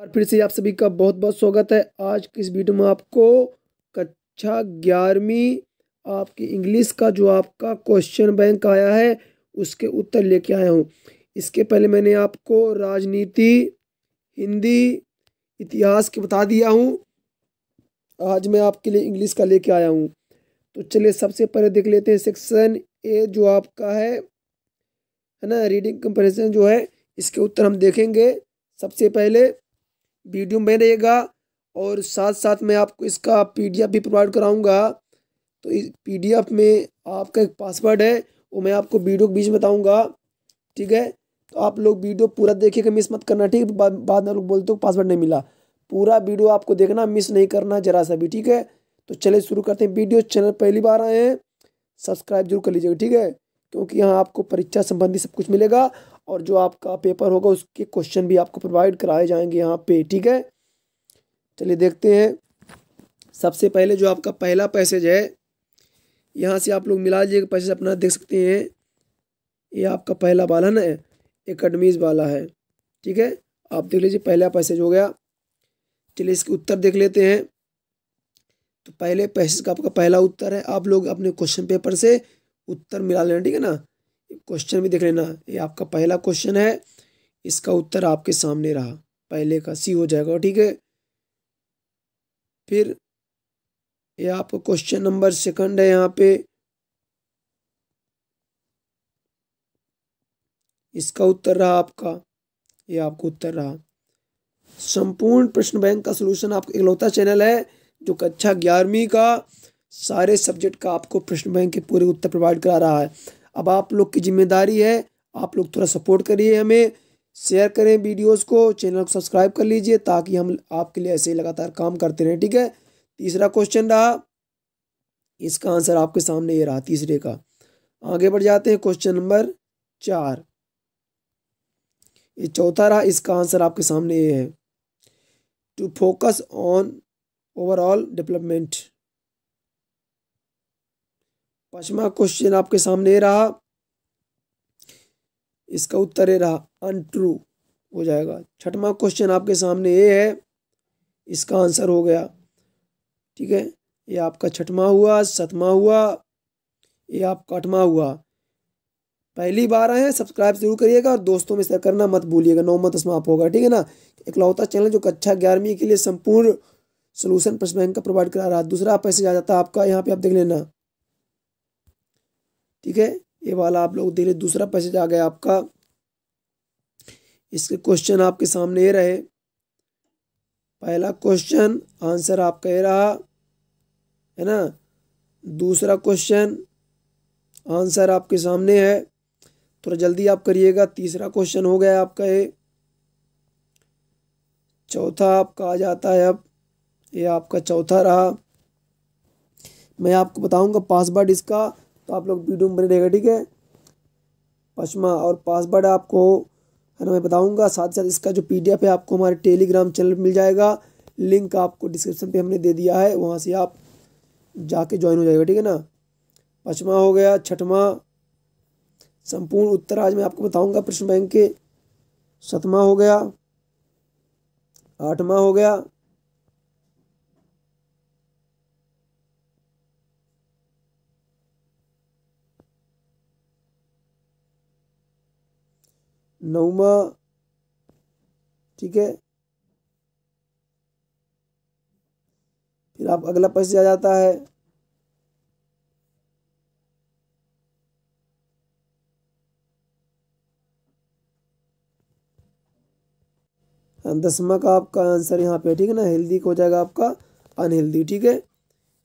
और फिर से आप सभी का बहुत बहुत स्वागत है आज की इस वीडियो में आपको कक्षा ग्यारहवीं आपकी इंग्लिश का जो आपका क्वेश्चन बैंक आया है उसके उत्तर लेके आया हूँ इसके पहले मैंने आपको राजनीति हिंदी इतिहास के बता दिया हूँ आज मैं आपके लिए इंग्लिश का लेके आया हूँ तो चलिए सबसे पहले देख लेते हैं सेक्शन ए जो आपका है है ना रीडिंग कंपेरिजन जो है इसके उत्तर हम देखेंगे सबसे पहले वीडियो में रहेगा और साथ साथ मैं आपको इसका पीडीएफ भी प्रोवाइड कराऊंगा तो इस पीडीएफ में आपका एक पासवर्ड है वो मैं आपको वीडियो के बीच में बताऊँगा ठीक है तो आप लोग वीडियो पूरा देखिएगा मिस मत करना ठीक है बाद में लोग बोलते हो पासवर्ड नहीं मिला पूरा वीडियो आपको देखना मिस नहीं करना जरा सा भी ठीक है तो चले शुरू करते हैं वीडियो चैनल पहली बार आए हैं सब्सक्राइब जरूर कर लीजिएगा ठीक है क्योंकि यहाँ आपको परीक्षा संबंधी सब कुछ मिलेगा और जो आपका पेपर होगा उसके क्वेश्चन भी आपको प्रोवाइड कराए जाएंगे यहाँ पे ठीक है चलिए देखते हैं सबसे पहले जो आपका पहला पैसेज है यहाँ से आप लोग मिला लीजिएगा पैसेज अपना देख सकते हैं ये आपका पहला वाला ना एकेडमीज वाला है ठीक है आप देख लीजिए पहला पैसेज हो गया चलिए इसके उत्तर देख लेते हैं तो पहले पैसेज का आपका पहला उत्तर है आप लोग अपने क्वेश्चन पेपर से उत्तर मिला लेना ठीक है ना क्वेश्चन भी देख लेना ये आपका पहला क्वेश्चन है इसका उत्तर आपके सामने रहा पहले का सी हो जाएगा ठीक है फिर ये आपको क्वेश्चन नंबर सेकंड है यहाँ पे इसका उत्तर रहा आपका ये आपको उत्तर रहा संपूर्ण प्रश्न बैंक का सलूशन आपका इकलौता चैनल है जो कक्षा ग्यारहवीं का सारे सब्जेक्ट का आपको प्रश्न बैंक के पूरे उत्तर प्रोवाइड करा रहा है अब आप लोग की जिम्मेदारी है आप लोग थोड़ा सपोर्ट करिए हमें शेयर करें वीडियोस को चैनल को सब्सक्राइब कर लीजिए ताकि हम आपके लिए ऐसे ही लगातार काम करते रहें ठीक है तीसरा क्वेश्चन रहा इसका आंसर आपके सामने ये रहा तीसरे का आगे बढ़ जाते हैं क्वेश्चन नंबर चार ये चौथा रहा इसका आंसर आपके सामने ये है to focus on overall development पांचवा क्वेश्चन आपके सामने रहा इसका उत्तर ये रहा अनट्रू हो जाएगा छठवा क्वेश्चन आपके सामने ये है इसका आंसर हो गया ठीक है ये आपका छठवा हुआ सतवा हुआ ये आपका आठवा हुआ पहली बार आए हैं सब्सक्राइब जरूर करिएगा और दोस्तों में शेयर करना मत भूलिएगा नौ मत उसमें आप होगा ठीक है ना इकलौता चैनल जो कक्षा अच्छा ग्यारहवीं के लिए संपूर्ण सोलूशन प्रश्न बैंक का प्रोवाइड करा रहा है दूसरा पैसे जा जाता है आपका यहाँ पे आप देख लेना ठीक है ये वाला आप लोग देखिए रहे दूसरा पैसेज आ गया आपका इसके क्वेश्चन आपके सामने ये रहे पहला क्वेश्चन आंसर आपका ये रहा है ना दूसरा क्वेश्चन आंसर आपके सामने है थोड़ा जल्दी आप करिएगा तीसरा क्वेश्चन हो गया आपका ये चौथा आपका आ जाता है अब ये आपका चौथा रहा मैं आपको बताऊंगा पासवर्ड इसका तो आप लोग वीडियो में बने रहेगा ठीक है पचमा और पासवर्ड आपको है ना मैं बताऊँगा साथ साथ इसका जो पी है आपको हमारे टेलीग्राम चैनल मिल जाएगा लिंक आपको डिस्क्रिप्शन पे हमने दे दिया है वहाँ से आप जाके ज्वाइन हो जाएगा ठीक है ना पचमा हो गया छठवा संपूर्ण उत्तर आज मैं आपको बताऊंगा प्रश्न बैंक के सतमा हो गया आठवा हो गया नौमा ठीक है फिर आप अगला पश्चिम आ जाता है हाँ, दसवा का आपका आंसर यहाँ पे ठीक है ना हेल्दी हो जाएगा आपका अनहेल्दी ठीक है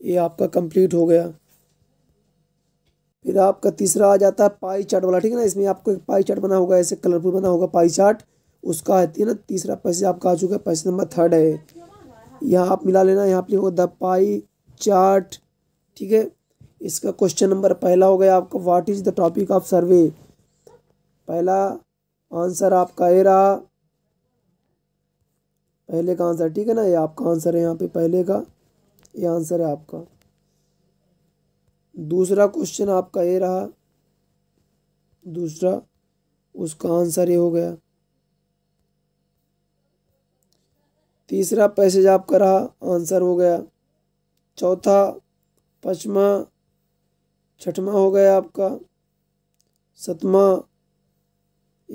ये आपका कंप्लीट हो गया फिर आपका तीसरा आ जाता है पाई चार्ट वाला ठीक है ना इसमें आपको एक पाई चार्ट बना होगा ऐसे कलरफुल बना होगा पाई चार्ट उसका है ना तीसरा पैसे आपका आ चुका है पैसे नंबर थर्ड है यहाँ आप मिला लेना यहाँ पे होगा द पाई चार्ट ठीक है इसका क्वेश्चन नंबर पहला हो गया आपका what is the topic of survey पहला आंसर आपका ए रहा पहले का आंसर ठीक है ना ये आपका आंसर है यहाँ पे पहले का ये आंसर है आपका दूसरा क्वेश्चन आपका ये रहा दूसरा उसका आंसर ये हो गया तीसरा पैसेज आपका रहा आंसर हो गया चौथा पचमा छठवा हो गया आपका सतमा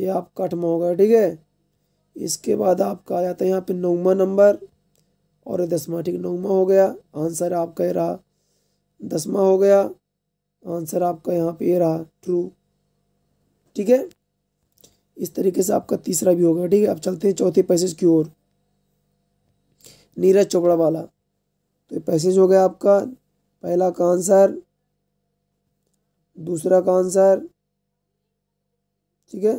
ये आपका आठवा हो गया ठीक है इसके बाद आपका आ जाता है यहाँ पे नौवा नंबर और दसवा ठीक नौवा हो गया आंसर आपका ये रहा दसवा हो गया आंसर आपका यहाँ पे रहा ट्रू ठीक है इस तरीके से आपका तीसरा भी होगा ठीक है अब चलते हैं चौथे पैसेज की ओर नीरज चोपड़ा वाला तो ये पैसेज हो गया आपका पहला का आंसर दूसरा का आंसर ठीक है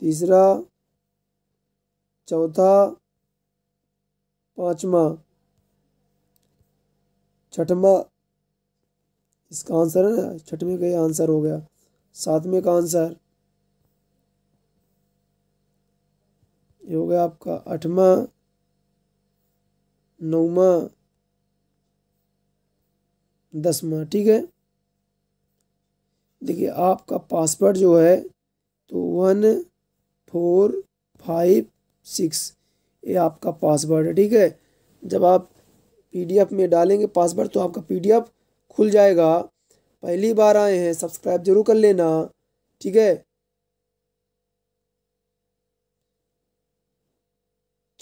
तीसरा चौथा पाँचवा छठवा इसका आंसर है ना छठवें का ये आंसर हो गया सातवें का आंसर ये हो गया आपका आठवा नौवा दसवा ठीक है देखिए आपका पासवर्ड जो है तो वन फोर फाइव सिक्स ये आपका पासवर्ड है ठीक है जब आप पीडीएफ में डालेंगे पासवर्ड तो आपका पीडीएफ खुल जाएगा पहली बार आए हैं सब्सक्राइब जरूर कर लेना ठीक है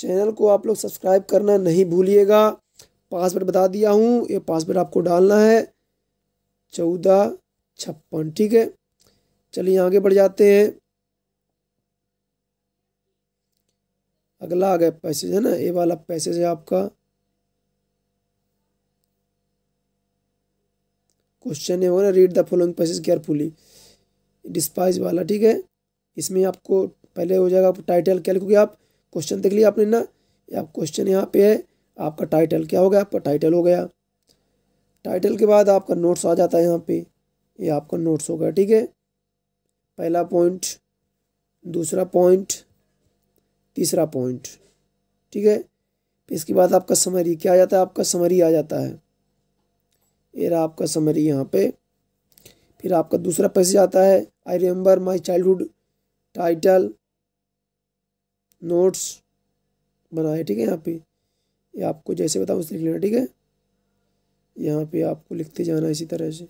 चैनल को आप लोग सब्सक्राइब करना नहीं भूलिएगा पासवर्ड बता दिया हूँ ये पासवर्ड आपको डालना है चौदह छप्पन ठीक है चलिए आगे बढ़ जाते हैं अगला आ गया पैसेज है ना ये वाला पैसेज है आपका क्वेश्चन ये होगा ना read the following passage carefully despise वाला ठीक है इसमें आपको पहले हो जाएगा आप टाइटल क्या लिखोगे आप क्वेश्चन देख लिया आपने ना आप क्वेश्चन यहाँ पे है आपका टाइटल क्या हो गया आपका टाइटल हो गया टाइटल के बाद आपका नोट्स आ जाता है यहाँ पे ये यह आपका नोट्स हो गया ठीक है पहला पॉइंट दूसरा पॉइंट तीसरा पॉइंट ठीक है इसके बाद आपका समरी क्या आ जाता है आपका समरी आ जाता है ये रहा आपका समरी यहाँ पे फिर आपका दूसरा पैसेज आता है I remember my childhood title notes बनाए ठीक है यहाँ पे ये आपको जैसे बताऊँ उसे लिख लेना ठीक है यहाँ पे आपको लिखते जाना इसी तरह से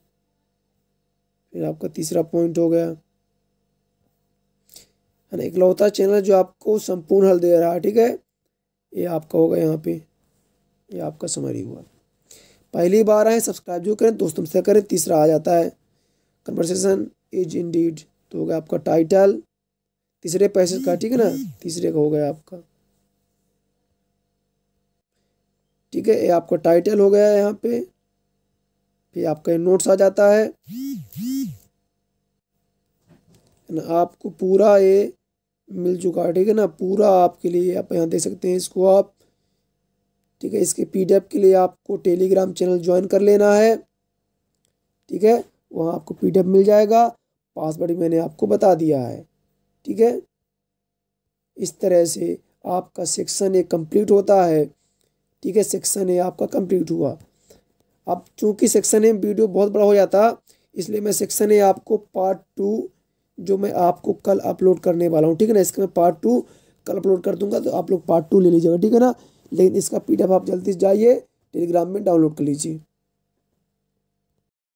फिर आपका तीसरा पॉइंट हो गया है ना इकलौता चैनल जो आपको संपूर्ण हल दे रहा है ठीक है ये आपका होगा यहाँ पे ये आपका समरी हुआ पहली बार आए सब्सक्राइब जो करें दोस्तों से करें तीसरा आ जाता है कन्वर्सेशन इज इन तो हो गया आपका टाइटल तीसरे पैसे का ठीक है ना तीसरे का हो गया आपका ठीक है ये आपका टाइटल हो गया यहाँ पे फिर आपका नोट्स आ जाता है ना आपको पूरा ये मिल चुका है ठीक है ना पूरा आपके लिए आप यहाँ देख सकते हैं इसको आप ठीक है इसके पी के लिए आपको टेलीग्राम चैनल ज्वाइन कर लेना है ठीक है वहाँ आपको पी मिल जाएगा पासवर्ड मैंने आपको बता दिया है ठीक है इस तरह से आपका सेक्शन ए कंप्लीट होता है ठीक है सेक्शन ए आपका कंप्लीट हुआ अब चूंकि सेक्शन ए वीडियो बहुत बड़ा हो जाता इसलिए मैं सेक्शन ए आपको पार्ट टू जो मैं आपको कल अपलोड करने वाला हूँ ठीक है ना इसका मैं पार्ट टू कल अपलोड कर दूंगा तो आप लोग पार्ट टू ले लीजिएगा ठीक है ना लेकिन इसका पीडीएफ आप जल्दी जाइए टेलीग्राम में डाउनलोड कर लीजिए